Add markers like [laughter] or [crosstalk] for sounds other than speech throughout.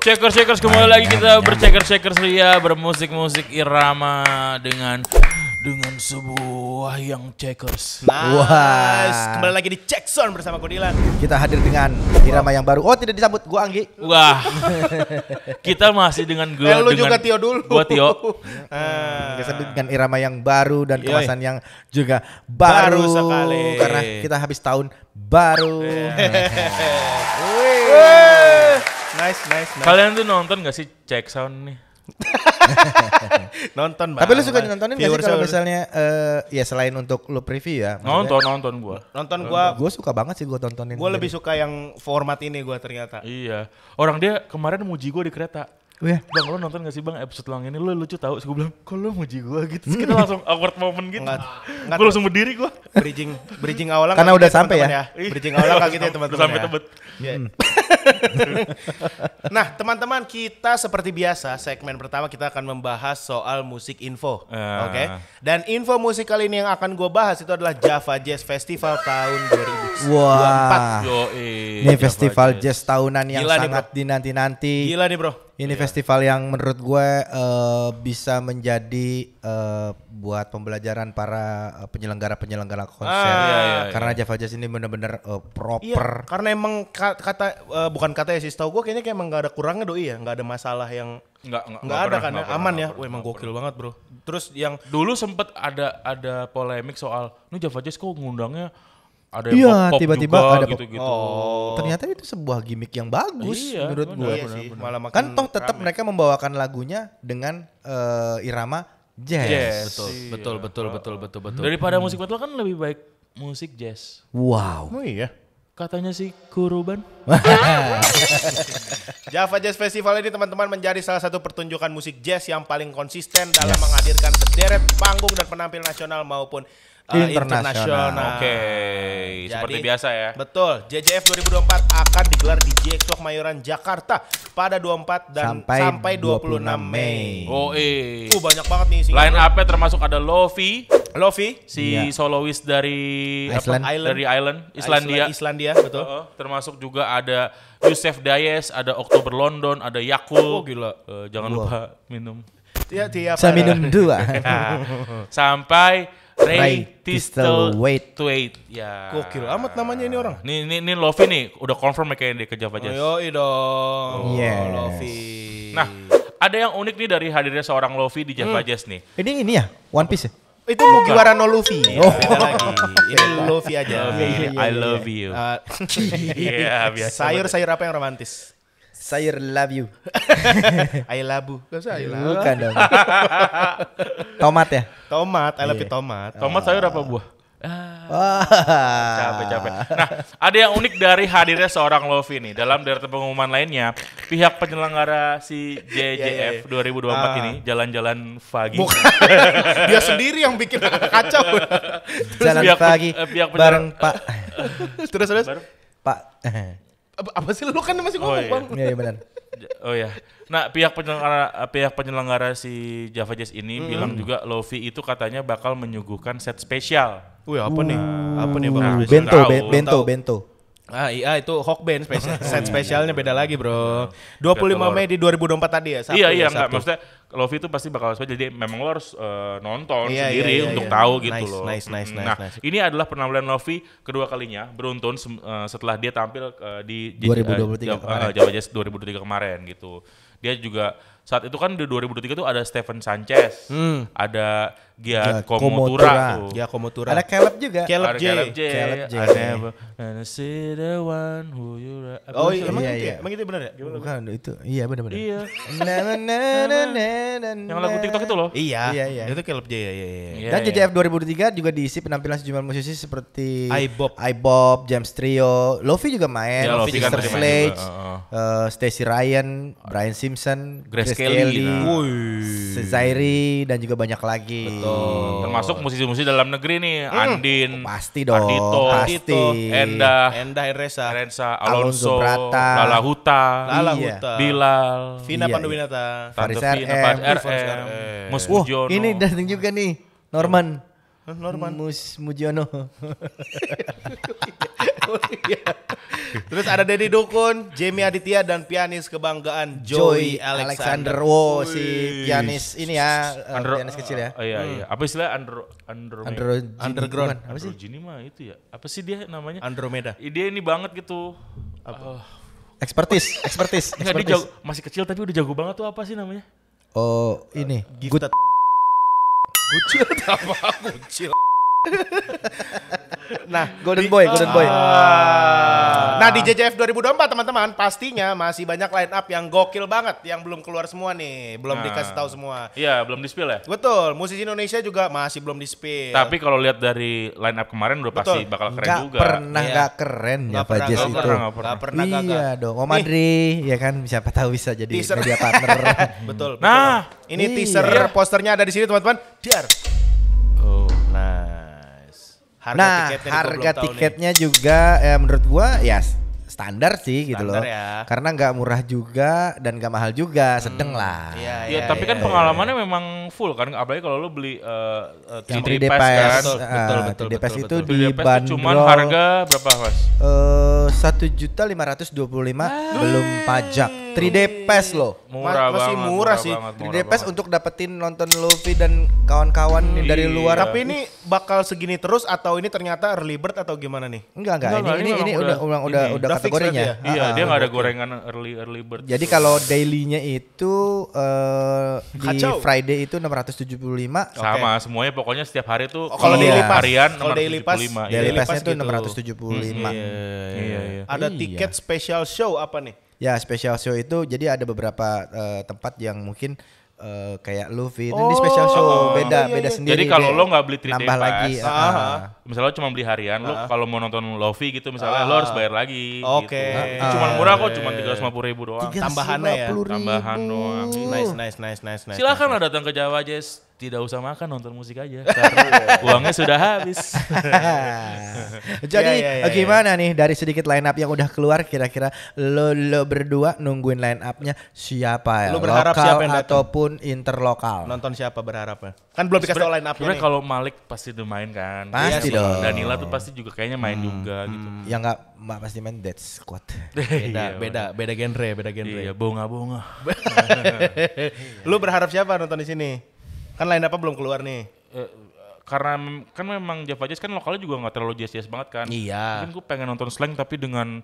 Checkers Checkers kembali lagi kita berchecker checkers ria bermusik-musik irama dengan dengan sebuah yang checkers. Nice. Kembali lagi di Jackson bersama Kodilan. Kita hadir dengan irama yang baru. Oh, tidak disambut gua Anggi. Wah. [laughs] kita masih dengan gua eh, lu dengan juga Tio dulu. Gua Tio. Hmm, [laughs] dengan irama yang baru dan kemasan yang juga baru, baru sekali. Karena kita habis tahun baru. Iya. [laughs] nice, nice, nice. Kalian tuh nonton gak sih Jackson nih? [laughs] nonton Tapi lu suka nontonin gak sih kalau misalnya uh, ya selain untuk lu preview ya? Nonton nonton gua. Nonton eh, gua. Gua suka banget sih gua tontonin. Gua lebih suka yang format ini gua ternyata. Iya. Orang dia kemarin muji gua di kereta. Oh ya. Bang, lo nonton gak sih bang episode long ini? Lo lucu tau. Gue bilang, kok lo muji gue gitu? Terus kita hmm. langsung awkward moment gitu. Gue langsung berdiri gue. Bridging, bridging awalnya. Karena udah sampai ya. ya. Bridging awalnya kayak gitu ya teman-teman. Sampai ya? tebet. Iya. Hmm. [laughs] nah teman-teman kita seperti biasa segmen pertama kita akan membahas soal musik info. Ah. Oke. Dan info musik kali ini yang akan gue bahas itu adalah Java Jazz Festival tahun 2024. Wah. Ini festival jazz. jazz tahunan yang Gila sangat dinanti-nanti. Gila nih bro. Ini yeah. festival yang menurut gue uh, bisa menjadi uh, buat pembelajaran para eh, penyelenggara-penyelenggara konser. Ah, iya, iya, iya, karena Java Jazz ini benar-benar uh, proper. Iya, karena emang kata uh, bukan kata ya sih, tahu gue kayaknya kayak emang gak ada kurangnya doi ya, nggak ada masalah yang nggak nggak, ada kan ya? aman ya. Wah emang gokil banget bro. Terus yang dulu sempet ada ada polemik soal, nu Java Jazz kok ngundangnya ada iya, yang iya, pop tiba-tiba juga, ada pop. gitu Oh. Ternyata itu sebuah gimmick yang bagus iya, menurut gue. Iya malah kan makin kan toh tetap mereka membawakan lagunya dengan uh, irama jazz. jazz. Betul, iya. betul, betul, betul, betul, betul. Daripada hmm. musik metal kan lebih baik musik jazz. Wow. Oh iya. Katanya si Kuruban. [laughs] Java Jazz Festival ini teman-teman menjadi salah satu pertunjukan musik jazz yang paling konsisten dalam menghadirkan sederet panggung dan penampil nasional maupun Ah, internasional. Oke, seperti biasa ya. Betul. JJF 2024 akan digelar di JX Mayoran Jakarta pada 24 dan sampai, sampai 26, Mei. Oh, eh. Uh, banyak banget nih Line up termasuk ada Lofi, Lofi si iya. soloist dari Island. Apa, Island. dari Island, Islandia. Islandia, betul. Uh, termasuk juga ada Yusef Dayes, ada Oktober London, ada Yakul. Oh, gila. Uh, jangan wow. lupa minum. Tiap tiap. Saya minum dua. [laughs] [laughs] Sampai Ray Tistel Wait, ya. Gokil amat namanya ini orang. Nih, nih, nih Lofi nih udah confirm ya kayak dia ke Java Jazz. Oh, dong. Oh, yes. Lofi. Nah, ada yang unik nih dari hadirnya seorang Lofi di Java hmm. Jazz nih. Ini ini ya, One Piece ya? Itu oh, Mugiwara ya, no Luffy. Oh. Beda lagi. Ini Luffy aja. Luffy, iya, yeah, yeah, I iya. love you. Uh, yeah, [laughs] iya, biasa. Sayur-sayur apa yang romantis? Sayur love you. I love you. Bukan dong. Tomat ya? Tomat, I love yeah. Iya. tomat. Tomat sayur apa buah? Ah, capek-capek. Nah, ada yang unik dari hadirnya seorang Lofi nih. Dalam dari pengumuman lainnya, pihak penyelenggara si JJF 2024 iya, iya, ah. ini jalan-jalan pagi. [laughs] Dia sendiri yang bikin kacau. [laughs] terus jalan pihak, pagi pe eh, pihak bareng Pak. [laughs] terus terus. Pak. Apa, sih lu kan masih oh, ngomong, oh, iya. Bang. Iya, iya benar oh ya. Nah, pihak penyelenggara pihak penyelenggara si Java Jazz ini hmm. bilang juga Lofi itu katanya bakal menyuguhkan set spesial. Wih, apa nih? Nah. Apa nih bakal nah, spesial? Bento, tahu, bento, bento. Ah iya ah, itu Hawkband spesial, [laughs] set spesialnya beda lagi bro. 25 iya. Mei di 2024 tadi ya? Iya, Sabtu, iya iya enggak, maksudnya Lofi itu pasti bakal spesial, jadi memang lo harus uh, nonton iya, sendiri iya, iya, untuk iya. tahu gitu nice, gitu loh. Nice, nice, nah, nice, nah, nice. ini adalah penampilan Lofi kedua kalinya beruntun uh, setelah dia tampil uh, di 2023 uh, kemarin. Uh, Jawa Jazz 2023 kemarin gitu. Dia juga saat itu kan di 2023 tuh ada Steven Sanchez, hmm. ada Gia Komotura. Gia Komotura. Ada Caleb juga. Caleb J. Caleb J. And I see the one who you are. Oh iya, emang iya, ya? Iya. Emang itu bener ya? Bukan, itu. Iya bener-bener. Iya. Yang lagu TikTok itu loh. Iya. Iya, iya. Itu Caleb J. ya. iya. Dan JJF 2003 juga diisi penampilan sejumlah musisi seperti iBob, iBob, James Trio, Lofi juga main, Lofi kan juga Sister Sledge, Stacy Ryan, Brian Simpson, Grace, Kelly, Kelly nah. Zairi, dan juga banyak lagi. Betul. Gitu. Hmm. Termasuk musisi-musisi dalam negeri nih, hmm. Andin, oh, pasti dong, Andito, pasti. Enda, Enda Eresa, Eresa Alonso, Alonso Brata, Lala Huta, Lala iya. Huta, Bilal, Vina iya, iya. Panduwinata, Faris Vina, Mus RM, Mujono. Ini datang juga nih, Norman. Norman. Mus Mujono. [laughs] [laughs] Iya. Terus ada Dedi Dukun, Jamie Aditya dan pianis kebanggaan Joy, Alexander. Alexander. Wow, si pianis ini ya, eh, Andro, pianis kecil ya. Uh, iya iya. Hmm. Apa istilah Andro Andro Andro Underground. Bukan, apa sih? Androgini mah itu ya. Apa sih dia namanya? Andromeda. Dia ini banget gitu. Apa? Uh, expertise, [laughs] expertise, jago, masih kecil tapi udah jago banget tuh apa sih namanya? Oh, ini. Uh, gifted. Gucil apa? Gucil. [laughs] nah, Golden Boy, Golden Boy. Ah. Nah, di JJF 2024 teman-teman, pastinya masih banyak line up yang gokil banget yang belum keluar semua nih, belum nah. dikasih tahu semua. Iya, belum di spill ya? Betul, musisi Indonesia juga masih belum di spill. Tapi kalau lihat dari line up kemarin udah Betul. pasti bakal keren gak juga. Pernah iya. gak keren gak ya Pak Jess itu. Pernah, gak pernah, gak pernah. Iya gak. dong, Om Andri ya kan siapa tahu bisa jadi teaser. media partner. [laughs] betul, Nah, ini iya. teaser posternya ada di sini teman-teman. Dar. Oh, nah. Harga nah, tiketnya harga tiketnya juga ya, menurut gua ya standar sih gitu standar gitu loh. Ya. Karena nggak murah juga dan nggak mahal juga, sedang hmm. lah. Iya, ya, ya, tapi ya, kan ya, pengalamannya ya. memang full kan, apalagi kalau lu beli uh, uh, 3D, 3D Pass, kan. Betul, uh, betul, betul, 3D Pass betul, betul, itu dibanderol cuman harga berapa, Mas? Eh uh, 1.525 ah. belum pajak. 3D Pass loh. Murah Mas, masih murah, sih. Banget, murah 3D Pass untuk dapetin nonton Luffy dan kawan-kawan hmm, dari luar. Tapi ini bakal segini terus atau ini ternyata early bird atau gimana nih? Enggak enggak. Ini ini, ini, udah udah udah, udah kategorinya. Ya? Iya, ah, dia enggak ada gorengan early early bird. Jadi kalau Daily nya itu uh, di Friday itu 675. Sama semuanya pokoknya setiap hari tuh oh, iya. kalau daily pass harian 675. Daily iya. passnya itu 675. Mm, iya iya iya. Ada tiket special show apa nih? Ya special show itu jadi ada beberapa uh, tempat yang mungkin uh, kayak Luffy Oh, ini special show oh, beda iya, iya. beda iya. sendiri. Jadi kalau lo nggak beli 3D lagi. Uh, uh, misalnya lo cuma beli harian, lo ah. kalau mau nonton Luffy gitu misalnya lo ah. harus bayar lagi. Oke. Okay. Gitu. Nah, cuman murah kok, cuma iya, iya, tiga ratus lima puluh ribu doang. Tambahannya ya. Tambahan doang. Nice nice nice nice. nice. Silakan nice. datang ke Jawa Jazz tidak usah makan nonton musik aja karena [laughs] uangnya sudah habis. [laughs] Jadi ya, ya, ya, ya, gimana nih dari sedikit line up yang udah keluar kira-kira lo lo berdua nungguin line upnya siapa ya? Lo berharap lokal siapa yang ataupun interlokal? Nonton siapa berharap ya Kan belum dikasih tau line upnya. kalau Malik pasti udah main kan. Pasti ya, dong. Danila tuh pasti juga kayaknya main hmm, juga hmm. gitu. Ya gak mbak pasti main dead squad. [laughs] beda iya, beda beda genre, beda genre. Iya, bunga bunga lo berharap siapa nonton di sini? Kan lain apa belum keluar nih? Uh, karena kan memang Java Jazz kan lokalnya juga nggak terlalu jazz jazz banget kan. Iya. Mungkin gue pengen nonton slang tapi dengan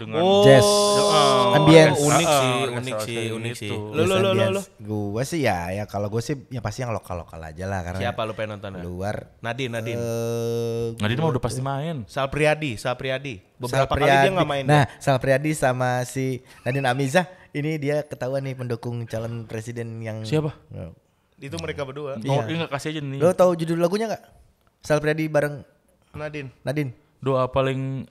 dengan oh, jazz, Oh. ambience eh, unik uh, sih, unik gitu. sih, unik sih. Lu lu lu lu. Gue sih ya, ya kalau gue sih ya pasti yang lokal lokal aja lah karena. Siapa lu pengen nonton? Ya? Luar. Nadine, Nadine. Uh, Nadine mah udah pasti main. Sal Priadi, Sal Priadi. Beberapa Sal Priadi. kali dia nggak main. Nah, ya? Sal Priadi sama si Nadine Amiza ini dia ketahuan nih pendukung calon presiden yang siapa? Itu mereka berdua. Iya. Oh, iya. kasih aja nih. Lo tau judul lagunya nggak? Sal Priadi bareng Nadin. Nadin. Doa paling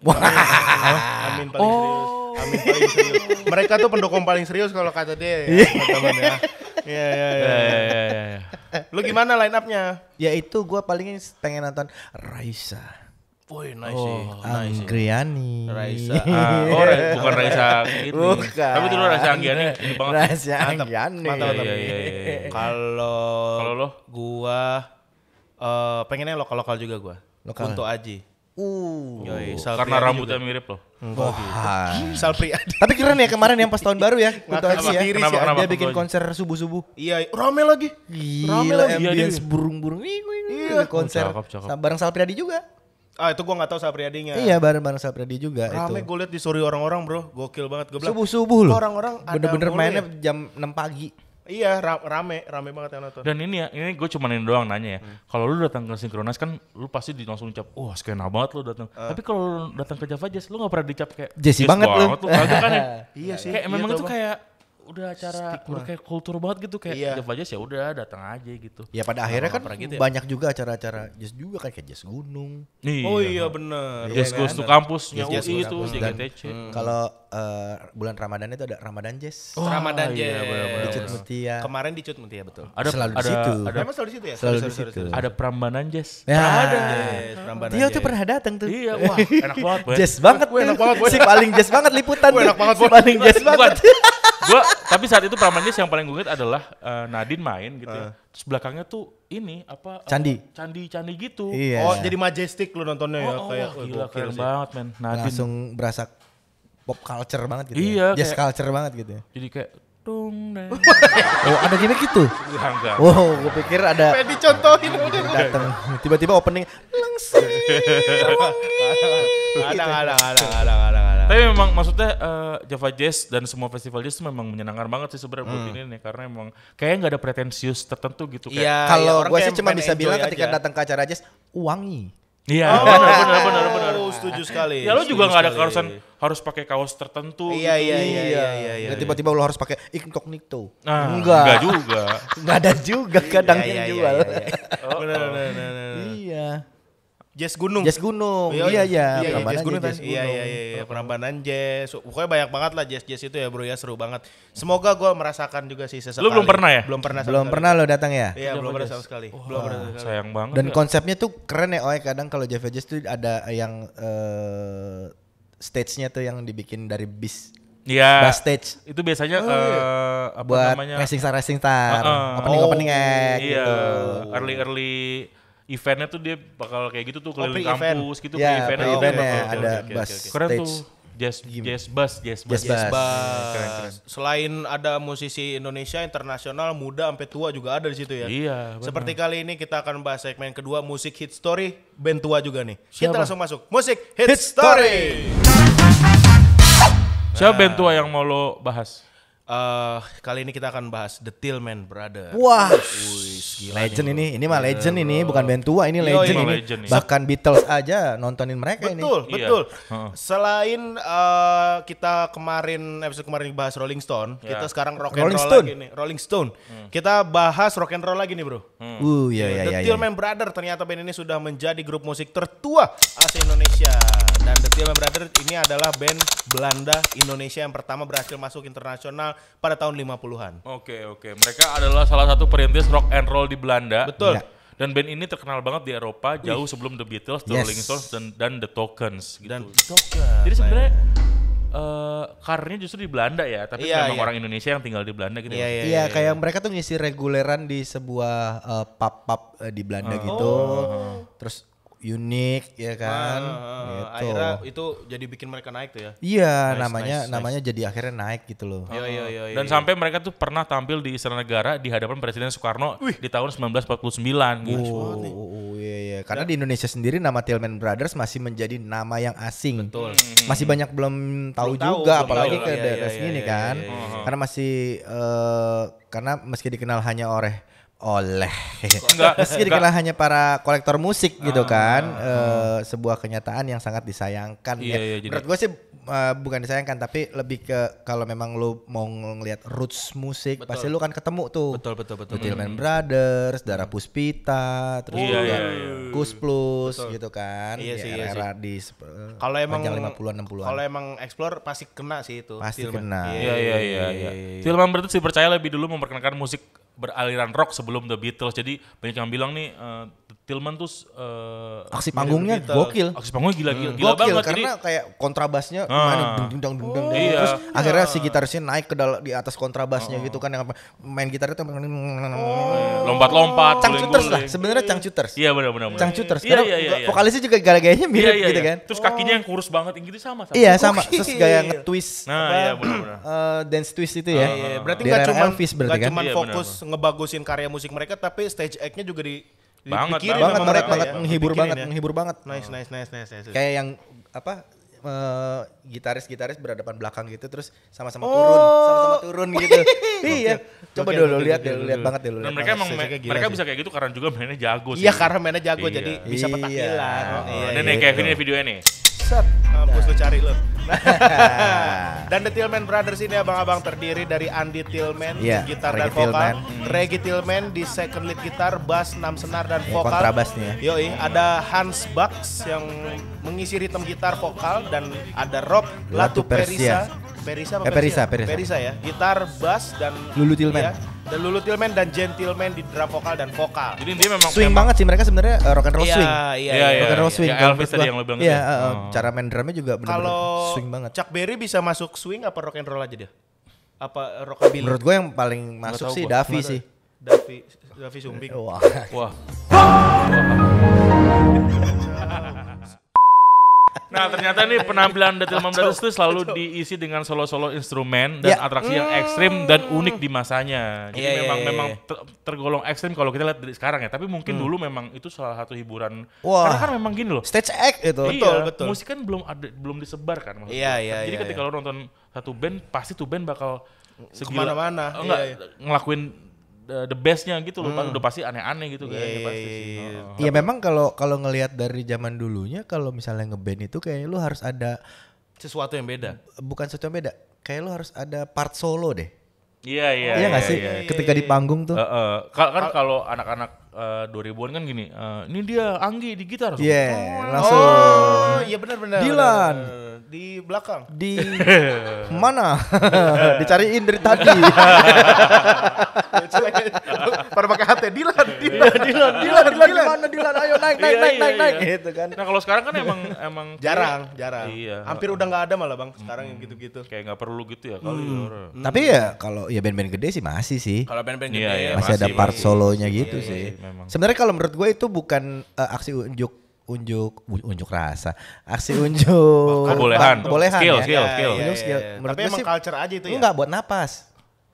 Amin paling oh. serius. Amin paling serius. Mereka tuh pendukung paling serius kalau kata dia ya, iya. teman ya. Iya, iya iya iya. Lu gimana line up-nya? Ya itu gua paling pengen nonton Raisa. Boy, nice oh, sih. Nice Angriani. Raisa. Ah, oh, Raisa, bukan Raisa gitu. Bukan. Tapi dulu Raisa Anggiani banget. Raisa Anggiani. Mantap, mantap. Iya, iya, iya, iya. Kalau Kalau lo? Gua uh, pengennya lokal-lokal juga gua. Lokal. Untuk Aji. Uh, Yoi, karena rambutnya juga. mirip loh. Oh, Salpri Tapi keren ya kemarin yang pas tahun baru ya. Kunto Aji ya. Kenapa, kenapa, dia bikin konser subuh-subuh. Iya, rame lagi. Gila, rame lagi. Ambience iya, burung-burung. Iya, konser. Cakep, cakep. Bareng Salpri Adi juga. Ah itu gue gak tahu Sapriadinya. Iya bareng-bareng Sapriadi juga Rame itu. gue liat di sore orang-orang bro, gokil banget. Gue bilang, Subuh-subuh loh. Orang-orang bener-bener mainnya ya? jam 6 pagi. Iya rame, rame banget yang nonton. Dan ini ya, ini gue ini doang nanya ya. Hmm. Kalau lu datang ke sinkronis kan lu pasti di langsung ucap wah oh, skena banget lu datang. Uh. Tapi kalau lu datang ke Java Jazz, lu gak pernah dicap kayak Jesse banget, banget lu. Kan ya? [laughs] iya, iya sih. Kayak iya memang itu kayak udah acara udah kayak kultur banget gitu kayak iya. aja ya udah datang aja gitu. Ya pada akhirnya kan gitu ya. banyak ya. juga acara-acara jazz juga kan, kayak jazz gunung. Iya. Oh iya bener. Iya jazz kan? goes to kampusnya jazz, UI itu JGTC. Hmm. Hmm. Kalau eh, bulan Ramadan itu ada Ramadan Jazz. Oh, Ramadan iya, Jazz. Iya, bener, bener, di Cut Mutia. Kemarin di Cut Mutia betul. Ada selalu ada, di situ. Ada, Memang selalu di situ ya. Selalu, selalu di situ. ada Prambanan Jazz. Ya. Prambanan Jazz. Prambanan Dia tuh pernah datang tuh. Iya, wah, enak banget. [laughs] Jazz banget. Enak banget. Si paling jazz banget liputan. Enak banget. Si paling jazz banget gua tapi saat itu Pramanis yang paling gue inget adalah uh, Nadine main gitu uh. ya. Eh. Terus belakangnya tuh ini apa eh, candi. Uh, candi candi gitu. Iya. Oh, jadi majestic lu nontonnya oh, ya oh, oh kayak oh, gila keren banget men. Nadin langsung berasa pop culture banget gitu. Ya. Iya. Ya. Jazz kayak, culture banget gitu ya. Jadi kayak Dung, [laughs] oh ada gini gitu? Enggak, Wow, oh, gue pikir ada. Pengen dicontohin tiba-tiba opening langsung. [laughs] Gitu. ada, ada, ada, ada, ada tapi memang maksudnya uh, Java Jazz dan semua festival jazz memang menyenangkan banget sih sebenarnya hmm. ini nih karena emang kayaknya nggak ada pretensius tertentu gitu kayak. Ya, kalau ya, gue sih cuma bisa bilang ketika datang ke acara jazz wangi. Iya, oh, benar benar benar benar. Oh, setuju nah. sekali. Ya lu juga nggak ada keharusan harus pakai kaos tertentu. Iya gitu. iya iya iya iya. iya, iya. iya. tiba-tiba lu harus pakai incognito. Nah, enggak. Enggak juga. [laughs] enggak ada juga iya, kadang iya, yang iya, jual. Iya, iya, iya. [laughs] Oh, benar benar benar. Iya. Jazz Gunung. Jazz Gunung. Iya iya. iya. iya, iya jazz iya, Gunung Iya iya iya, perambanan jazz. Pokoknya banyak banget lah jazz jazz itu ya bro ya seru banget. Semoga gue merasakan juga sih sesekali. Lu belum pernah ya? Belum pernah. Belum sekali. pernah lo datang ya? Iya belum pernah sama sekali. Wah, belum pernah. sekali. Sayang banget. Dan ya. konsepnya tuh keren ya. Oh kadang kalau Jazz Jazz tuh ada yang uh, stage-nya tuh yang dibikin dari bis. Iya. Bass stage. Itu biasanya oh, uh, apa Buat namanya? Racing star, racing star. Uh, uh. Opening, oh, opening act iya. gitu. Early early eventnya tuh dia bakal kayak gitu tuh keliling oh, kampus gitu yeah, ke event oh, event ya, ada okay, bus okay, okay. keren stage. tuh jazz jazz bus jazz bus jazz, jazz bus, bus. Keren, keren. selain ada musisi Indonesia internasional muda sampai tua juga ada di situ ya iya bener. seperti kali ini kita akan bahas segmen kedua musik hit story band tua juga nih Siapa? kita langsung masuk musik hit, hit story, story. Siapa band tua yang mau lo bahas Uh, kali ini kita akan bahas The Tillman Brother. Wah, Uish, gila legend nih, ini, ini mah legend yeah, ini, iya, bukan band tua, ini iya, iya, legend ini. Legend, Bahkan Beatles aja nontonin mereka betul, ini. Betul, betul. Iya. Selain uh, kita kemarin episode kemarin bahas Rolling Stone, yeah. kita sekarang rock and Rolling roll Stone. lagi nih. Rolling Stone. Hmm. Kita bahas rock and roll lagi nih, bro. Hmm. Uh, iya iya. The iya, Tillman iya. Brother ternyata band ini sudah menjadi grup musik tertua asli Indonesia. Dan The Tiamat Brothers ini adalah band Belanda Indonesia yang pertama berhasil masuk internasional pada tahun 50-an. Oke, oke. Mereka adalah salah satu perintis rock and roll di Belanda. Betul. Ya. Dan band ini terkenal banget di Eropa jauh sebelum The Beatles, The yes. Rolling Stones dan, dan The Tokens gitu. Dan The Tokens. Jadi sebenarnya uh, karirnya justru di Belanda ya, tapi iya, memang iya. orang Indonesia yang tinggal di Belanda gitu. Ya. Iya, iya, iya, iya. kayak iya. mereka tuh ngisi reguleran di sebuah eh, pub-pub uh, uh, di Belanda uh. gitu. Oh. Terus unik ya ah, kan. Ah, ah, ah, gitu. Akhirnya itu jadi bikin mereka naik tuh ya. Iya, nice, namanya nice, namanya nice. jadi akhirnya naik gitu loh. Iya, iya, iya. Dan iya. sampai mereka tuh pernah tampil di istana negara di hadapan Presiden Soekarno Wih. di tahun 1949 gitu. Oh, oh, oh iya iya. Karena ya. di Indonesia sendiri nama Tillman Brothers masih menjadi nama yang asing. Betul. Hmm. Masih banyak belum tahu belum juga tahu, apalagi ke iya, daerah iya, sini iya, kan. Iya, iya, karena masih uh, karena meski dikenal hanya oleh oleh meski dikenal hanya para kolektor musik gitu ah, gitu kan ah, ah. sebuah kenyataan yang sangat disayangkan iya, ya. iya, menurut gue sih e, bukan disayangkan tapi lebih ke kalau memang lu mau ngelihat roots musik betul. pasti lu kan ketemu tuh betul betul betul Gentleman hmm. Brothers darah Puspita terus oh, iya, iya, iya. Kus Plus betul. gitu kan iya, sih, era, -era iya, di eh, kalau emang 50-an 60-an kalau emang explore pasti kena sih itu pasti kena iya iya iya, iya, iya. Stillman iya, iya. Brothers dipercaya lebih dulu memperkenalkan musik beraliran rock sebelum The Beatles. Jadi banyak yang bilang nih uh, Tilman tuh uh, aksi panggungnya kita. Gitu. gokil. Aksi panggungnya gila gila, hmm. gila gokil, banget karena jadi, kayak kontrabasnya ah. main dundang dendang oh, iya. terus iya. akhirnya si gitarisnya naik ke dalam di atas kontrabasnya oh. gitu kan yang main gitarnya tuh oh. lompat-lompat cangcuters lah sebenarnya cangcuters. Iya benar benar. Cangcuters. Iya, iya, iya, iya. vokalisnya juga gaya-gayanya iya, mirip iya, gitu iya, gitu kan. Terus kakinya yang kurus banget gitu sama sama. Iya sama terus gaya nge-twist. Nah, iya benar benar. Eh, dance twist itu ya. Ah, ah, berarti enggak cuma Elvis berarti kan. cuma iya, fokus ngebagusin karya musik mereka tapi stage act-nya juga di banget banget, banget mereka banget ya. menghibur banget ya. menghibur banget nah. nice nice nice nice, nice. kayak yang apa eh, gitaris gitaris-gitaris berhadapan belakang gitu terus sama-sama oh. turun, sama-sama turun gitu. [laughs] iya. Coba dulu lihat deh, lihat banget deh lu. mereka emang mereka gitu bisa kayak gitu karena juga mainnya jago sih. Iya, karena mainnya jago jadi iya. bisa petakilan. Dan kayak Kevin ini videonya nih. Buset. Mampus lu cari lu. [laughs] dan The Tillman Brothers ini abang-abang terdiri dari Andy Tillman yeah, di gitar Reggie dan vokal, Tillman. Tillman di second lead gitar, bass, enam senar dan yeah, vokal. Kontrabasnya. Yoi, ada Hans Bax yang mengisi ritme gitar vokal dan ada Rob Latu Perisa. Eh, Perisa apa eh, Perisa, Perisa. Perisa ya, gitar, bass dan Lulu Tillman. Ya, The Lulu Tillman dan Gentleman di drum vokal dan vokal. Jadi dia memang swing memang, banget sih mereka sebenarnya uh, rock and roll iya, swing. Iya, iya, iya, iya rock and roll iya. swing. Ya, iya, Elvis tadi yang lo bilang Iya, uh, oh. cara main drumnya juga benar-benar swing banget. Chuck Berry bisa masuk swing apa rock and roll aja dia? Apa eh, rockabilly? Menurut gue yang paling masuk sih Davi sih. Davi Davi Sumbing. Wah. Wah. Wah. [laughs] Nah ternyata ini penampilan The Tillman itu selalu diisi dengan solo-solo instrumen dan yeah. atraksi mm. yang hmm. ekstrim dan unik di masanya. Jadi yeah, iya, memang yeah, memang iya. ter tergolong ekstrim kalau kita lihat dari sekarang ya. Tapi mungkin hmm. dulu memang itu salah satu hiburan. Wah. Karena kan memang gini loh. Stage act itu. Iya, betul betul. Musik kan belum ada belum disebar kan maksudnya. Yeah, yeah, Jadi yeah, ketika yeah. lo nonton satu band pasti tuh band bakal segi mana-mana. Oh, enggak yeah, yeah. ngelakuin uh, the bestnya gitu loh, hmm. udah pasti aneh-aneh gitu kayaknya yeah. Iya, pasti iya, sih. Iya. Oh, oh. Ya memang kalau kalau ngelihat dari zaman dulunya kalau misalnya ngeband itu kayaknya lu harus ada sesuatu yang beda. Bukan sesuatu yang beda, kayak lu harus ada part solo deh. Iya iya. Iya nggak sih? Iya, iya. Ketika di panggung tuh. Uh, uh, kan kalau anak-anak uh, eh, an kan gini, uh, ini dia Anggi di gitar. Iya, yeah, langsung. Oh, iya benar benar. Dilan. Bener, bener di belakang. Di [laughs] mana? [laughs] Dicariin dari tadi. Pada [laughs] pakai hati iya, Dilan, Dilan, Dilan, Dilan, Dilan, mana Dilan? Ayo naik, iya, naik, naik, iya, naik, naik. Gitu kan. Nah kalau sekarang kan emang emang jarang, jarang. Iya. Hampir udah nggak ada malah bang. Sekarang yang hmm. gitu-gitu. Kayak nggak perlu gitu ya kalau hmm. hmm. Tapi ya kalau ya band-band gede sih masih sih. Kalau band-band gede masih ada part solonya gitu sih. Sebenarnya kalau menurut gue itu bukan eh, aksi unjuk unjuk unjuk rasa aksi unjuk [laughs] kebolehan kebolehan skill, ya. skill ya, skill skill, ya, ya, tapi emang sih, culture aja itu ya enggak buat napas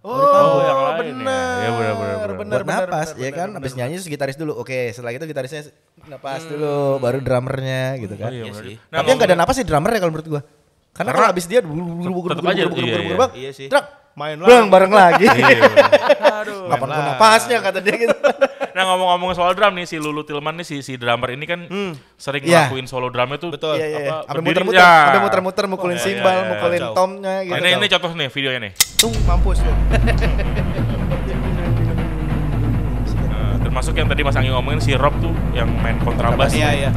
Oh, oh iya, benar. Ya, benar, benar, benar. Buat bener, napas, bener, ya kan? Bener, Abis nyanyi terus gitaris dulu. Oke, setelah itu gitarisnya napas hmm. dulu, baru drummernya gitu kan. Oh, iya, iya sih. Nah, Tapi yang gak ada napas sih drummernya kalau menurut gua. Karena, Karena kalau abis dia tetap aja iya, iya. iya. [laughs] main lagi. bareng lagi. Kapan napasnya kata dia gitu nah ngomong-ngomong soal drum nih si Lulu Tilman nih si si drummer ini kan hmm. sering yeah. ngelakuin solo drumnya tuh betul yeah, yeah. apa iya, iya, iya. muter-muter sampai muter-muter mukulin oh, simbal yeah, mukulin Jauh. tomnya nah, gitu nah, ini ini contoh nih videonya nih tuh mampus tuh nah, termasuk yang tadi Mas Anggi ngomongin si Rob tuh yang main kontrabas iya iya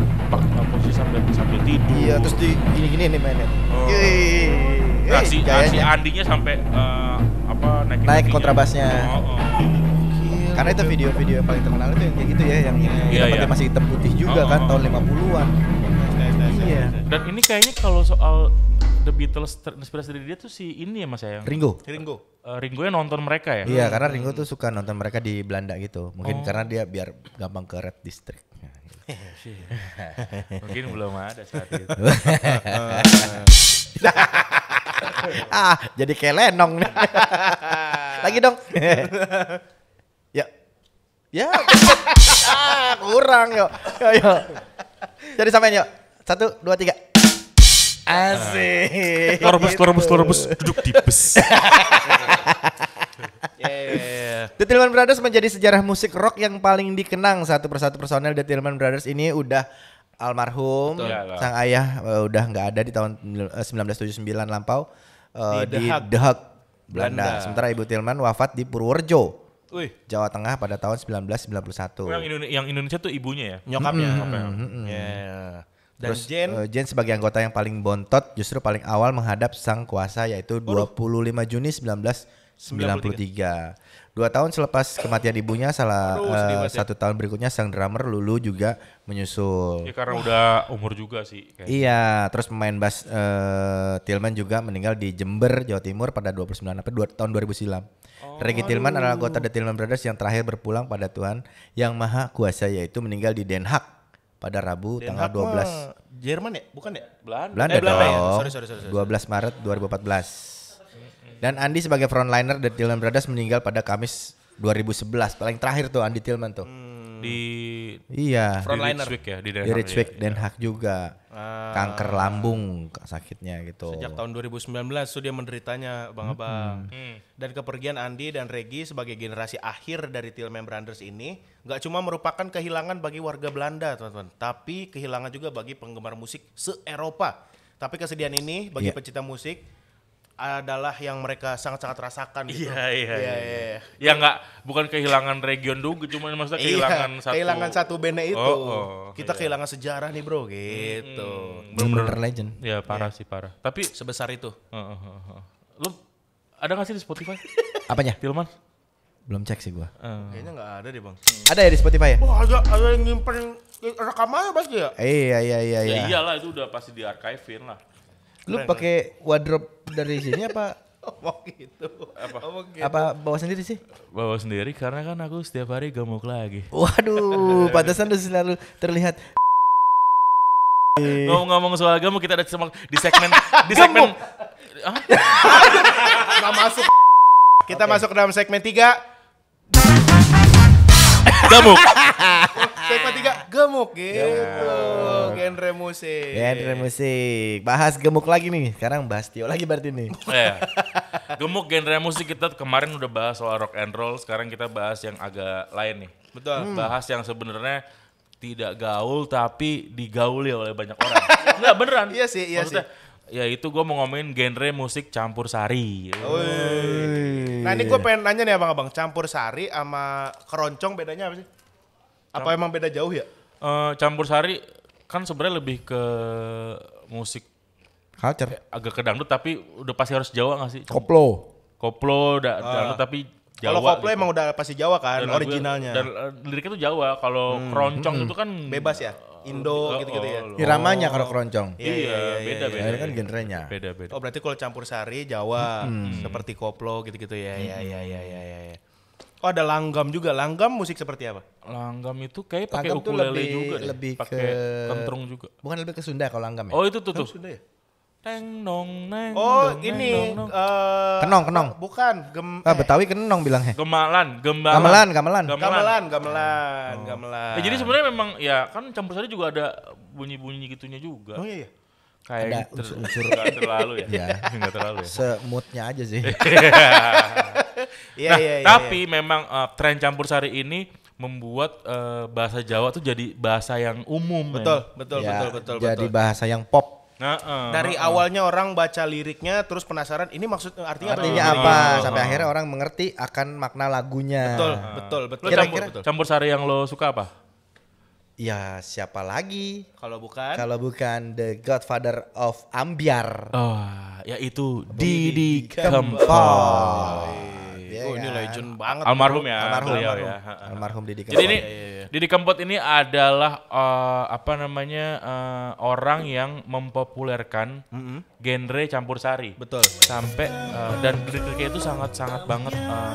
posisi sambil sambil tidur iya terus di gini-gini nih mainnya oh. Yeay. nah si, si Andinya sampai uh, apa naik naik kontrabasnya oh, oh karena itu video-video yang paling terkenal itu yang kayak gitu ya yang kita iya. masih hitam putih juga kan tahun 50-an iya. iya dan ini kayaknya kalau soal The Beatles terus dari dia tuh si ini ya Mas ya? Ringo. Ringo. Eh, Ringo yang nonton mereka ya? Iya, karena Ringo tuh suka nonton mereka di Belanda gitu. Mungkin oh. karena dia biar gampang ke Red District. [laughs] Mungkin belum ada saat itu. [laughs] ah, jadi kayak lenong nih. [laughs] Lagi dong. Ya. ah, kurang yuk. Yuk, yuk. Jadi sampein yuk. Satu, dua, tiga. Asik. Lorbus, gitu. lorbus, Duduk di bus. [laughs] The Tillman Brothers menjadi sejarah musik rock yang paling dikenang satu persatu personel The Tillman Brothers ini udah almarhum Betul. sang ayah uh, udah nggak ada di tahun 1979 eh, lampau uh, di, di The Hague, Belanda. Belanda. Sementara Ibu Tillman wafat di Purworejo Gitu. Wih. Jawa Tengah pada tahun 1991. Yang, Indonesia, yang Indonesia tuh ibunya ya? Nyokapnya. Mm -hmm. Mm -hmm. Yeah. Dan Terus, uh, Jen sebagai anggota yang paling bontot justru paling awal menghadap sang kuasa yaitu 25 Juni 19 93. Dua tahun selepas kematian ibunya, salah uh, satu tahun berikutnya sang drummer Lulu juga menyusul. Ya karena Wah. udah umur juga sih. Kayaknya. Gitu. Iya, terus pemain bass uh, eh, Tilman juga meninggal di Jember, Jawa Timur pada 29 April tahun 2000 silam. Oh, Regi Tilman adalah anggota The Tilman Brothers yang terakhir berpulang pada Tuhan Yang Maha Kuasa yaitu meninggal di Den Haag pada Rabu Den tanggal Haag 12. Jerman ya? Bukan ya? Belanda. Belanda, eh, Belanda ya? dong. Ya? Sorry, sorry, sorry, sorry. 12 Maret 2014. Dan Andi sebagai frontliner The Tillman Brothers meninggal pada Kamis 2011. Paling terakhir tuh Andi Tillman tuh. Hmm. Di Iya. Frontliner. Di Ritzwick ya, di Den Haag. Di ya, iya. Den Haag juga. Ah. Kanker lambung sakitnya gitu. Sejak tahun 2019 tuh dia menderitanya, Bang hmm. Abang. Hmm. Hmm. Dan kepergian Andi dan Regi sebagai generasi akhir dari Tillman Brothers ini nggak cuma merupakan kehilangan bagi warga Belanda, teman-teman, tapi kehilangan juga bagi penggemar musik se-Eropa. Tapi kesedihan ini bagi yeah. pecinta musik adalah yang mereka sangat-sangat rasakan gitu. Iya iya. Iya Ya, Ya, ya nggak bukan kehilangan region dulu, cuma maksudnya iya, kehilangan iya, satu. Kehilangan satu band itu. Oh, oh, oh, Kita iya. kehilangan sejarah nih bro, gitu. Hmm, Bener-bener legend. Ya parah yeah. sih parah. Tapi sebesar itu. Uh, uh, uh, uh. Lu ada nggak sih di Spotify? [laughs] Apanya? Tilman? Belum cek sih gua. Uh. Kayaknya nggak ada deh bang. Hmm. Ada ya di Spotify ya? Wah oh, ada ada yang nyimpen rekamannya pasti ya? Iya iya iya iya. Ya, iyalah itu udah pasti archive lah. Lu pakai wardrobe dari sini apa? [laughs] Omong gitu. Apa? Omong gitu. Apa bawa sendiri sih? Bawa sendiri karena kan aku setiap hari gemuk lagi. Waduh, [laughs] pantesan lu selalu terlihat Ngomong-ngomong soal gemuk kita ada di segmen [laughs] di segmen Nggak masuk. Kita okay. masuk ke dalam segmen 3. Gemuk. Segmen tiga gemuk gitu. Genre musik. Genre musik. Bahas gemuk lagi nih. Sekarang bahas Tio lagi berarti nih. Iya. Gemuk genre musik kita kemarin udah bahas soal rock and roll. Sekarang kita bahas yang agak lain nih. Betul. Hmm. hmm. Bahas yang sebenarnya tidak gaul tapi digauli oleh banyak orang. Enggak beneran. Iya sih, iya Maksudnya, sih ya itu gue mau ngomongin genre musik campur sari. Oh. Nah ini gue pengen nanya nih abang-abang, campur sari sama keroncong bedanya apa sih? Apa Camp emang beda jauh ya? Uh, campur sari kan sebenarnya lebih ke musik culture agak ke dangdut tapi udah pasti harus Jawa gak sih? Koplo. Koplo da uh. dangdut tapi Kalau koplo gitu. emang udah pasti Jawa kan dan originalnya. dan eh, liriknya tuh Jawa. Kalau hmm. keroncong hmm. itu kan bebas ya Indo oh, gitu-gitu ya. Oh, Iramanya oh. kalau keroncong. Iya, iya, iya, iya beda iya, beda. Ini kan genrenya. Beda beda. Oh berarti kalau campur sari Jawa hmm. seperti koplo gitu-gitu ya. Iya hmm. iya iya iya iya. Oh ada langgam juga. Langgam musik seperti apa? Langgam itu kayak pakai ukulele lebih, juga Lebih pakai ke... kentrung juga. Bukan lebih ke Sunda kalau langgam ya? Oh itu tuh tuh. Kan Sunda ya? Teng nong neng. Oh, dong, ini neng, dong, uh, kenong kenong. Bukan gem ah, eh. Betawi kenong bilang he. Gemalan, gembalan. Gamelan, gamelan. Gamelan, gamelan, oh. gamelan. Ya, jadi sebenarnya memang ya kan campur sari juga ada bunyi-bunyi gitunya juga. Oh iya iya. Kayak ada ter gitu. unsur unsur. Gak terlalu ya. [laughs] Iya, enggak [laughs] terlalu ya. Semutnya aja sih. [laughs] Iya nah, iya iya. Tapi ya. memang uh, tren campur sari ini membuat uh, bahasa Jawa tuh jadi bahasa yang umum. Betul, ya. betul, ya, betul, betul, betul. Jadi betul. bahasa yang pop Nah, uh, Dari uh, uh. awalnya orang baca liriknya terus penasaran ini maksud artinya, artinya apa? apa? Uh, uh, Sampai akhirnya orang mengerti akan makna lagunya. Betul, uh. betul, betul. Kira -kira, campur, campur sari yang lo suka apa? Ya siapa lagi? Kalau bukan? Kalau bukan The Godfather of Ambiar. Oh, yaitu Didi Kempot oh, ini iya. legend banget. Almarhum ya. Almarhum, almarhum. ya. Almarhum Didi Kempot. Jadi ini iya, iya, Didi Kempot ini adalah uh, apa namanya uh, orang yang mempopulerkan mm -hmm. genre campur sari. Betul. Sampai uh, dan klik-kliknya itu sangat-sangat banget uh,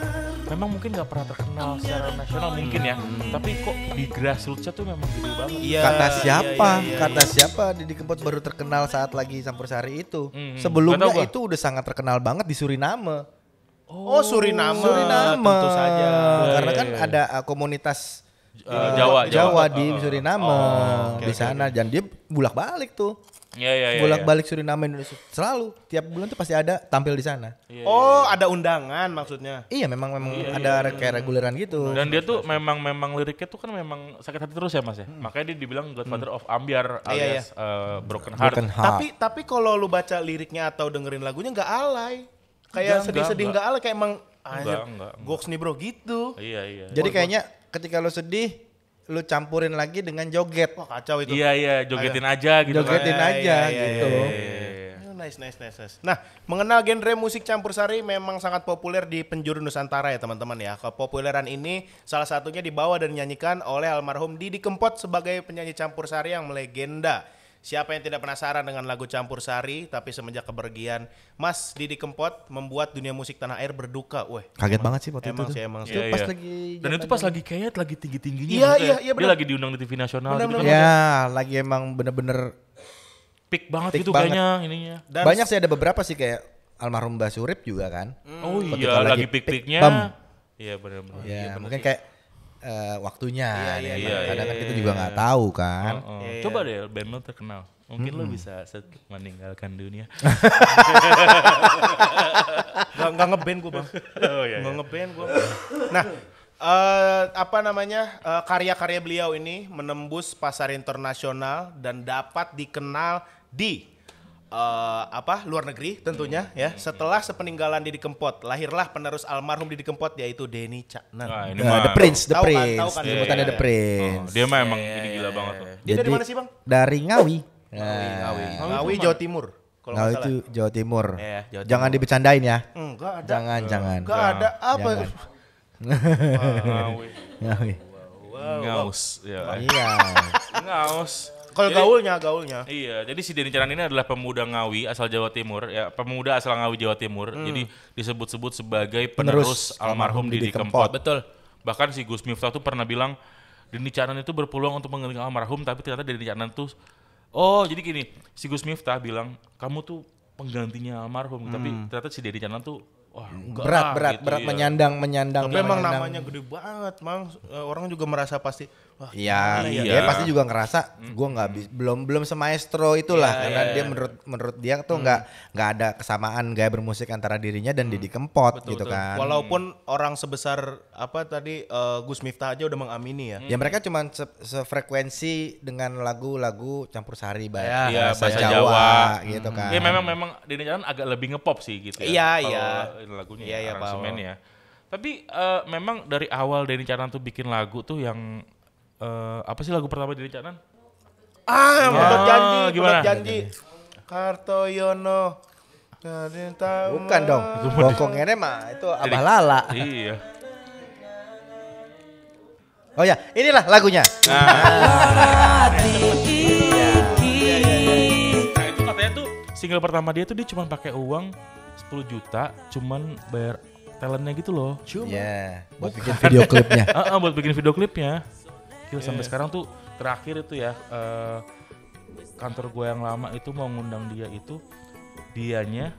memang mungkin nggak pernah terkenal secara nasional mungkin ya. Hmm. Tapi kok di grassrootsnya tuh memang gede gitu banget. Iya. Kata siapa? Ya, ya, ya, kata siapa Didi Kempot baru terkenal saat lagi campur sari itu. Hmm. Sebelumnya itu udah sangat terkenal banget di Suriname. Oh, oh Suriname. Suriname. Tentu saja. Ya, Karena iya, kan ya, ada uh, komunitas uh, uh, Jawa, Jawa, Jawa di uh, Suriname oh, okay, di sana okay. dan dia bulak balik tuh. Ya, ya, ya, bulak balik iya. Suriname Indonesia selalu tiap bulan tuh pasti ada tampil di sana. Iya, oh, ya. ada undangan maksudnya. Iya, memang memang ya, ada ya, kayak reguleran gitu. Dan dia tuh memang memang liriknya tuh kan memang sakit hati terus ya Mas ya. Hmm. Makanya dia dibilang hmm. Godfather hmm. of Ambiar alias ya, Uh, broken, heart. broken Heart. Tapi tapi kalau lu baca liriknya atau dengerin lagunya nggak alay kayak sedih-sedih enggak, ala kayak emang enggak, ah, enggak, nih bro gitu. Iya, iya. Jadi kayaknya ketika lo sedih, lu campurin lagi dengan joget. Wah kacau itu. Iya iya, jogetin Ayo. aja gitu. Kan. Jogetin kan. aja iya, iya, gitu. Iya, iya, iya. Oh, nice, nice, nice, nice. Nah, mengenal genre musik campur sari memang sangat populer di penjuru Nusantara ya teman-teman ya. Kepopuleran ini salah satunya dibawa dan nyanyikan oleh almarhum Didi Kempot sebagai penyanyi campur sari yang melegenda. Siapa yang tidak penasaran dengan lagu Campur Sari tapi semenjak kepergian Mas Didi Kempot membuat dunia musik tanah air berduka. Weh. Kaget emang, banget sih waktu emang itu. Sih, emang sih, emang iya, sih. Pas iya. lagi Dan itu pas lagi kayak lagi tinggi-tingginya. Iya, iya, iya, Dia lagi diundang di TV nasional. Bener, gitu bener, ya, bener. lagi emang bener-bener pick banget peak gitu banget. kayaknya ininya. Dan Banyak sih ada beberapa sih kayak almarhum Basurip juga kan. Hmm. Oh iya, lagi, pick-piknya. Iya benar-benar. Ya, iya, mungkin kayak uh, waktunya. Iya, iya, ya kan? iya, iya Kadang kan iya, kita iya, juga nggak tahu kan. Oh, oh. Iya, Coba deh band lo terkenal. Mungkin hmm. lo bisa set meninggalkan dunia. [laughs] gak, nggak ngeband gue bang. Oh, iya, ngeband gue. Nah uh, apa namanya uh, karya-karya beliau ini menembus pasar internasional dan dapat dikenal di uh, apa luar negeri tentunya hmm. ya. Setelah sepeninggalan Didi Kempot, lahirlah penerus almarhum Didi Kempot yaitu Denny Caknan. Nah, ini nah, the Prince, The tau Prince. Kan, tahu kan yeah, kan yeah, iya, iya, The iya. Prince. Oh, dia mah emang yeah, ini gila yeah, banget tuh. Dia Jadi, dari mana sih, Bang? Dari Ngawi. Ngawi, nah. Ngawi. Ngawi Jawa Timur. Kalau Ngawi itu Jawa Timur. Yeah, Jawa Timur. Jangan dibecandain ya. Enggak hmm, ada. Jangan, uh, jangan. Enggak ada apa. Jangan. Ngawi. Ngawi. Ngaus. Ya. Iya. Ngaus. Kalau gaulnya, gaulnya. Iya, jadi si Denny Ceran ini adalah pemuda Ngawi asal Jawa Timur, ya pemuda asal Ngawi Jawa Timur. Hmm. Jadi disebut-sebut sebagai penerus, penerus almarhum Didi Kempot. Kempot. Betul. Bahkan si Gus Miftah tuh pernah bilang Denny Canan itu berpeluang untuk mengenang almarhum, tapi ternyata Denny Canan tuh Oh, jadi gini, si Gus Miftah bilang, "Kamu tuh penggantinya almarhum." Hmm. Tapi ternyata si Denny Canan tuh Wah, berat, lah, berat, gitu, berat, iya. menyandang, menyandang. Tapi memang namanya gede banget, mang. Eh, orang juga merasa pasti Wah, iya, ya. iya. Dia pasti juga ngerasa gue nggak hmm. belum belum semaestro itulah yeah, karena yeah, dia yeah. menurut menurut dia tuh hmm. nggak hmm. nggak ada kesamaan gaya bermusik antara dirinya dan hmm. Didi Kempot betul, gitu betul. kan. Walaupun hmm. orang sebesar apa tadi uh, Gus Miftah aja udah mengamini ya. Hmm. Ya mereka cuma se sefrekuensi dengan lagu-lagu campur sari iya, bahasa, yeah, ya, bahasa Jawa, Jawa gitu hmm. gitu kan. Iya memang memang Didi Jalan agak lebih ngepop sih gitu. Ya, iya iya. Lagunya iya, ya, ya. Tapi uh, memang dari awal Denny Canan tuh bikin lagu tuh yang uh, apa sih lagu pertama dari Canan? Ah, Muhammad ah, oh, Janji, gimana? Janji. Kartoyono. Bukan dong. Bokong ini mah itu Abah Lala. Iya. Oh ya, inilah lagunya. Nah. nah, itu katanya tuh single pertama dia tuh dia cuma pakai uang 10 juta, cuman bayar talentnya gitu loh. Cuma. Iya, yeah, [laughs] buat bikin video klipnya. Heeh, uh, uh, buat bikin video klipnya gila yeah. sampai sekarang tuh terakhir itu ya uh, kantor gue yang lama itu mau ngundang dia itu dianya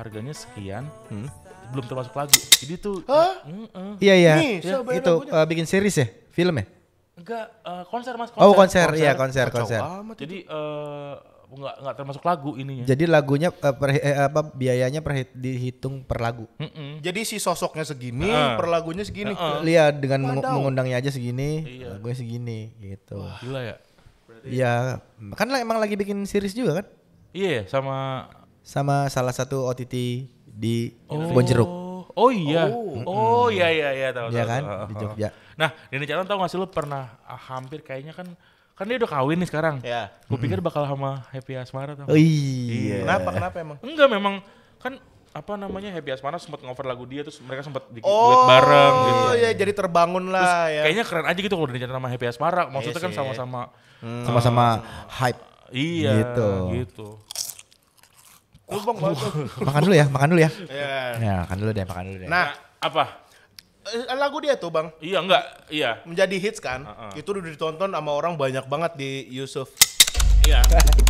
harganya sekian hmm. belum termasuk lagu jadi tuh huh? mm iya iya ya, itu uh, bikin series ya film ya enggak uh, konser mas konser, oh konser, konser. iya konser konser, konser. konser. jadi uh, nggak nggak termasuk lagu ininya. Jadi lagunya uh, per, eh, apa biayanya per, dihitung per lagu. Mm -mm. Jadi si sosoknya segini, uh. per lagunya segini. Uh -uh. Lihat dengan Wadaw. mengundangnya aja segini, iya. lagunya segini gitu. Wah, gila ya. Iya, kan emang lagi bikin series juga kan? Iya, sama sama salah satu OTT di oh. Bonjeruk. Oh iya. Oh, oh iya iya iya tahu. Iya kan tahu, di Jogja. Nah, ini Calon tahu gak sih lu pernah ah, hampir kayaknya kan kan dia udah kawin nih sekarang. Iya. Yeah. Gue pikir bakal sama Happy Asmara tuh. Oh, iya. Kenapa? Kenapa emang? Enggak memang kan apa namanya Happy Asmara sempat ngover lagu dia terus mereka sempat di oh, bareng gitu. Oh iya jadi terbangun lah terus, ya. Kayaknya keren aja gitu kalau dinyatakan sama Happy Asmara. Maksudnya iya kan sama-sama hmm. sama-sama hype. Iya gitu. gitu. Oh, makan dulu ya, makan dulu ya. Iya. Yeah. Ya, makan dulu deh, makan dulu deh. Nah, apa? Eh, lagu dia tuh bang iya enggak iya menjadi hits kan uh -uh. itu udah ditonton sama orang banyak banget di Yusuf iya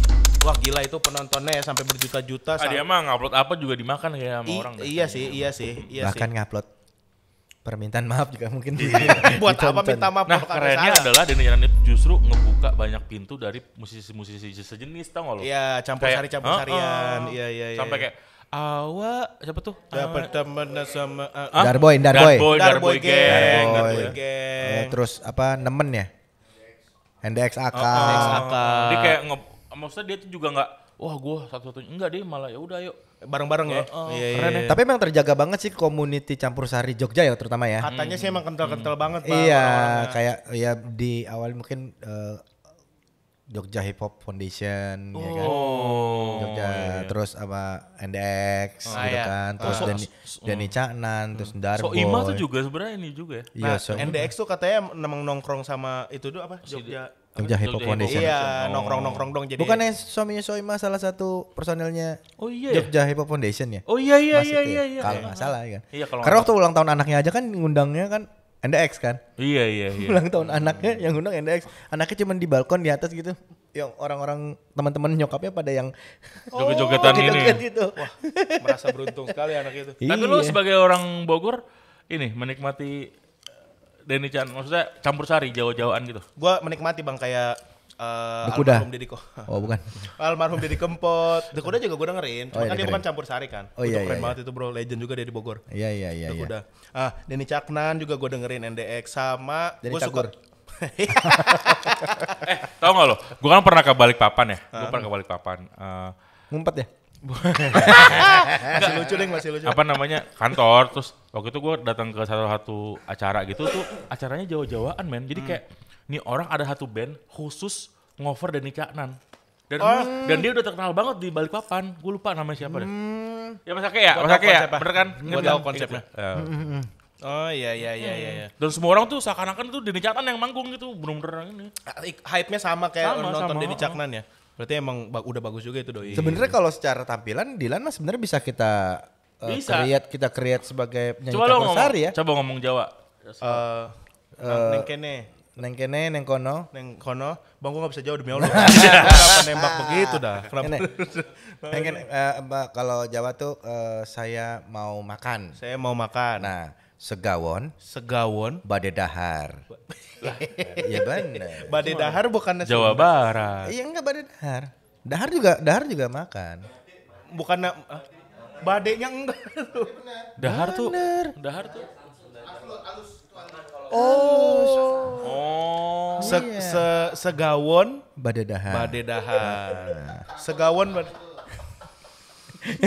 [laughs] wah gila itu penontonnya ya sampai berjuta-juta ah, dia mah ngupload apa juga dimakan kayak sama I orang iya sih iya sih iya bahkan ngupload permintaan maaf juga mungkin di, iya. [laughs] buat di apa minta maaf nah kerennya salah. adalah Denny Yanip justru ngebuka banyak pintu dari musisi-musisi sejenis tau gak lo iya campur sari campur sarian iya iya iya sampai iya. kayak Awa siapa tuh? Dapat teman sama uh, Darboy, Darboy. Darboy, Darboy, geng. Darboy, geng. Eh, terus apa nemen ya? NDX AK. Oh, oh. NDX AK. Dia kayak nge maksudnya dia tuh juga nggak wah gue satu-satunya enggak deh malah ya udah yuk eh, bareng-bareng ya. Oh, oh. iya, iya, iya. Ya. Tapi emang terjaga banget sih community campur sari Jogja ya terutama ya. Katanya hmm. sih emang kental-kental hmm. banget. Iya, kayak ya di awal mungkin uh, Jogja Hip Hop Foundation oh. ya kan. Oh, Jogja oh, iya. terus apa NDX oh, ah, gitu iya. kan. Ah, terus oh, Dani so, Dani hmm. Caknan, terus hmm. Darboy. So Ima tuh juga sebenarnya ini juga ya. Iya, nah, iya, so, NDX tuh katanya emang nongkrong sama itu tuh apa? Jogja Jogja Hip Hop Foundation. Iya, oh. nongkrong-nongkrong dong jadi. Bukannya suaminya Soima salah satu personelnya oh, iya, ya? Jogja Hip Hop Foundation ya? Oh iya iya iya iya. iya, Kalau iya. nggak salah ya kan. Iya, kalau Karena waktu ulang tahun anaknya aja kan ngundangnya kan NDX kan? Iya iya [laughs] iya. Ulang tahun anaknya yang undang NDX. Anaknya cuma di balkon di atas gitu. Yang orang-orang teman-teman nyokapnya pada yang [laughs] joget-jogetan oh, ini. Ya? Joget gitu. Wah, merasa beruntung sekali anak itu. Iya. Tapi lu sebagai orang Bogor ini menikmati eh, Denny Chan maksudnya campur sari jauh-jauhan gitu. Gua menikmati Bang kayak uh, eh, Dekuda. almarhum Deddy Ko [laughs] oh bukan almarhum Deddy Kempot [laughs] Dekuda juga gue dengerin oh, cuma oh, iya, kan dia bukan campur sari kan oh, iya, keren iya, banget iya. itu bro legend juga dari Bogor iya iya iya Dekuda iya. ah Denny Caknan juga gue dengerin NDX sama gue suka [laughs] iya. eh tau gak lo gue kan pernah ke Balikpapan ya gue ah. pernah ke Balikpapan uh, ngumpet ya masih lucu deh masih lucu apa namanya kantor terus waktu itu gue datang ke salah satu acara gitu tuh acaranya jawa-jawaan men jadi hmm. kayak nih orang ada satu band khusus ngover Denny Kaknan. Dan oh. dan dia udah terkenal banget di balik papan. Gue lupa namanya siapa deh. Hmm. Ya Mas Ake ya, Mas Ake ya. Bener kan? Gue tau kan? konsepnya. Hmm. Hmm. Oh iya iya iya iya. Hmm. Dan semua orang tuh seakan-akan tuh Denny Caknan yang manggung gitu, bener-bener ini. Ah, hype-nya sama kayak sama, nonton sama, Denny Caknan ya. Berarti emang udah bagus juga itu doi. Sebenarnya kalau secara tampilan Dilan mah sebenarnya bisa kita uh, bisa. Create, kita create sebagai penyanyi coba ya. Coba ngomong Jawa. Uh, eh, uh, eh, nengkene. Neng kene, neng kono. Neng kono, bang gue gak bisa jauh demi Allah. [laughs] Kenapa nembak begitu dah? Kenapa? Neng, kene, uh, [laughs] kalau Jawa tuh uh, saya mau makan. Saya mau makan. Nah, segawon. Segawon. Bade dahar. Iya benar. Bade dahar bukan nasi. Jawa Barat. Iya enggak bade dahar. Dahar juga, dahar juga makan. Bukan ah, bade badenya enggak. dahar tuh. Dahar tuh. Oh. Oh. Se, oh, iya. se segawon badedahan. Badedahan. Segawon bad [laughs]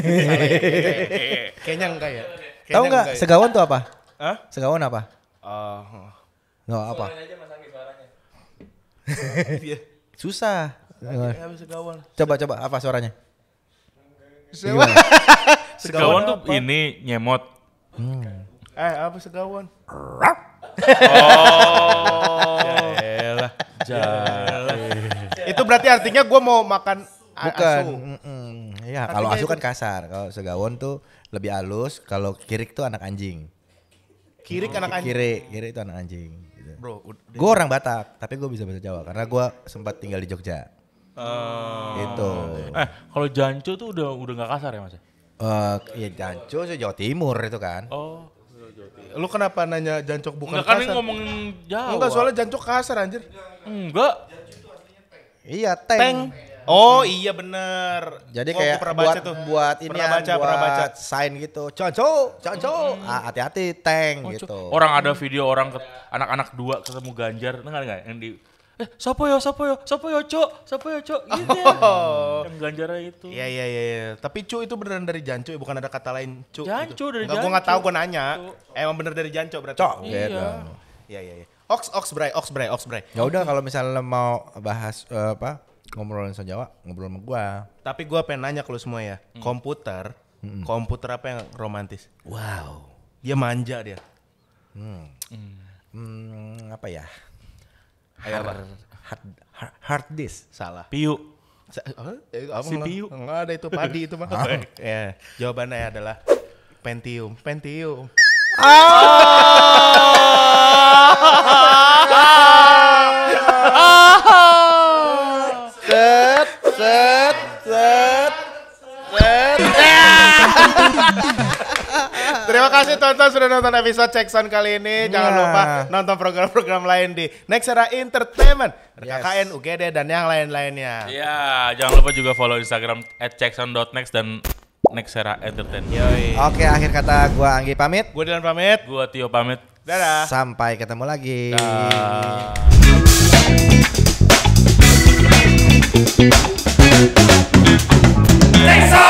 Kayaknya enggak ya. Tahu enggak ya. segawon tuh apa? Hah? Segawon apa? Uh, oh. no, apa? [laughs] Iya. Susah. Coba coba apa suaranya? Segawon [laughs] tuh ini nyemot. Hmm. Eh, apa segawon? oh. Yaelah. Jalah. Ya ya itu berarti artinya gue mau makan Bukan. Asu. Mm -mm. Ya, kalau asu kan kasar. Kalau segawon tuh lebih halus, kalau kirik tuh anak anjing. Kirik anak anjing. Kiri, kiri itu anak anjing. Gitu. Bro, gue orang Batak, tapi gue bisa bahasa Jawa karena gue sempat tinggal di Jogja. Uh, oh. itu. Eh, kalau Jancu tuh udah udah nggak kasar ya mas? Eh, uh, ya Jancu Jawa Timur itu kan. Oh. Lu kenapa nanya jancok bukan Nggak, kasar? Enggak kan ngomongin Jawa. Enggak, soalnya jancok kasar anjir. Enggak. Iya, tank. teng. Oh iya bener. Jadi oh, kayak pernah buat, tuh. buat ini pernah ya, baca, buat baca. sign gitu. Conco, conco. Ah, hati-hati tank oh, gitu. Orang ada video orang anak-anak dua ketemu Ganjar, enggak enggak yang di eh sopo yo ya, sopo yo ya? sopo yo ya, cok sopo yo cok gitu oh. yang ganjara itu iya iya iya ya. tapi cu itu beneran dari jancu bukan ada kata lain cu jancu gitu. dari Enggak, jancu gue gak tau gue nanya cu. emang bener dari jancu berarti cok iya iya iya ya. ox ox bray ox bray ox bray ya udah kalau misalnya mau bahas uh, apa ngobrolin sama Jawa ngobrol sama gue tapi gue pengen nanya ke lu semua ya hmm. komputer hmm. komputer apa yang romantis wow dia manja dia Hmm. hmm. Hmm, apa ya Ayo apa? Hard, hard, hard disk. Salah. Piu. Sa apa? CPU. Eh, Enggak ada itu padi itu mah. Oh. [laughs] Ya, jawabannya adalah Pentium. Pentium. Oh. kasih tonton sudah nonton episode Cekson kali ini. Jangan yeah. lupa nonton program-program lain di Next Era Entertainment. Yes. KKN, UGD, dan yang lain-lainnya. Iya, yeah, jangan lupa juga follow Instagram at cekson.next dan Next Era Entertainment. Yoi. Oke, akhir kata gue Anggi pamit. gue Dylan pamit. gue Tio pamit. Dadah. Sampai ketemu lagi. Dadah. Next